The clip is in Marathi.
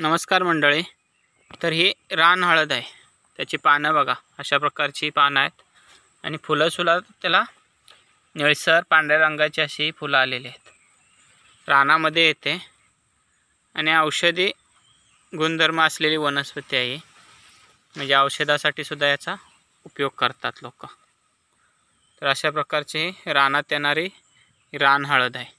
नमस्कार मंडळी तर ही रान हळद आहे त्याची पानं बघा अशा प्रकारची पानं आहेत आणि फुलं सुला त्याला निळसर पांढऱ्या रंगाची अशी फुलं आलेली आहेत रानामध्ये येते आणि औषधी गुणधर्म असलेली वनस्पती आहे म्हणजे औषधासाठी सुद्धा याचा उपयोग करतात लोक तर अशा प्रकारची रानात येणारी रान हळद आहे